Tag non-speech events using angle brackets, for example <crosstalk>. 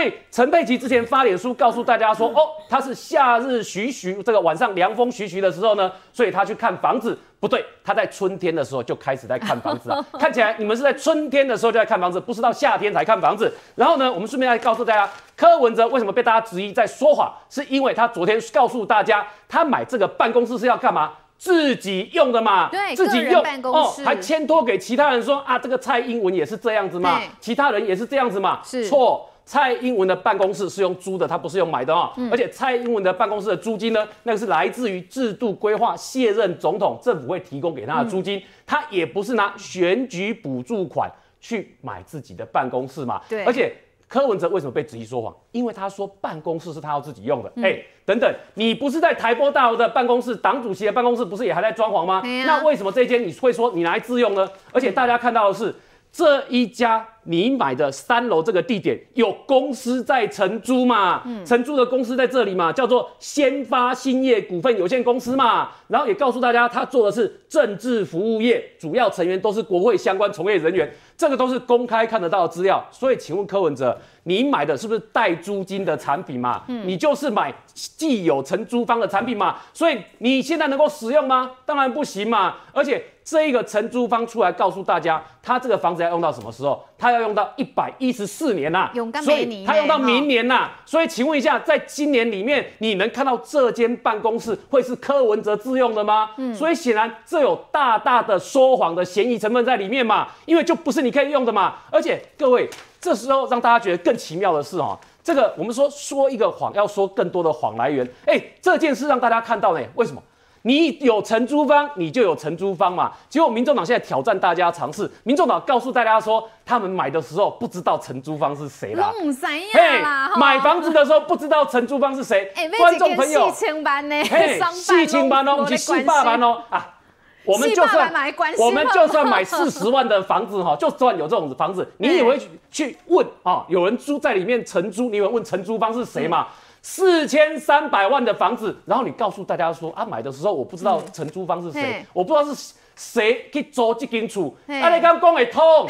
所以陈佩琪之前发脸书告诉大家说，哦，他是夏日徐徐，这个晚上凉风徐徐的时候呢，所以他去看房子。不对，他在春天的时候就开始在看房子了。<laughs> 看起来你们是在春天的时候就在看房子，不是到夏天才看房子。然后呢，我们顺便来告诉大家，柯文哲为什么被大家质疑在说谎，是因为他昨天告诉大家，他买这个办公室是要干嘛？自己用的嘛，对，自己用办公室，还牵托给其他人说啊，这个蔡英文也是这样子嘛，其他人也是这样子嘛，是错。蔡英文的办公室是用租的，他不是用买的啊。而且蔡英文的办公室的租金呢，那个是来自于制度规划，卸任总统政府会提供给他的租金。他也不是拿选举补助款去买自己的办公室嘛。对。而且柯文哲为什么被指说谎？因为他说办公室是他要自己用的。哎，等等，你不是在台波大楼的办公室，党主席的办公室不是也还在装潢吗？那为什么这间你会说你来自用呢？而且大家看到的是这一家。你买的三楼这个地点有公司在承租嘛？嗯，承租的公司在这里嘛，叫做先发兴业股份有限公司嘛。然后也告诉大家，他做的是政治服务业，主要成员都是国会相关从业人员，这个都是公开看得到的资料。所以请问柯文哲，你买的是不是带租金的产品嘛？嗯，你就是买既有承租方的产品嘛。所以你现在能够使用吗？当然不行嘛。而且这一个承租方出来告诉大家，他这个房子要用到什么时候？他要用到一百一十四年呐，所以他用到明年呐，所以请问一下，在今年里面，你能看到这间办公室会是柯文哲自用的吗？所以显然这有大大的说谎的嫌疑成分在里面嘛，因为就不是你可以用的嘛。而且各位，这时候让大家觉得更奇妙的是哦。这个我们说说一个谎，要说更多的谎来源。哎，这件事让大家看到呢，为什么？你有承租方，你就有承租方嘛。结果民众党现在挑战大家尝试，民众党告诉大家说，他们买的时候不知道承租方是谁啦，买房子的时候不知道承租方是谁。观众朋友，戏班呢？<laughs> 戏精班哦，我们戏霸班哦啊，我们就算我们就算买 <laughs> 四十万的房子哈，就算有这种房子，你也会去问啊，有人租在里面承租，你会问承租方是谁嘛？四千三百万的房子，然后你告诉大家说啊，买的时候我不知道承租方是谁，我不知道是谁去租去间住，那你刚讲的通。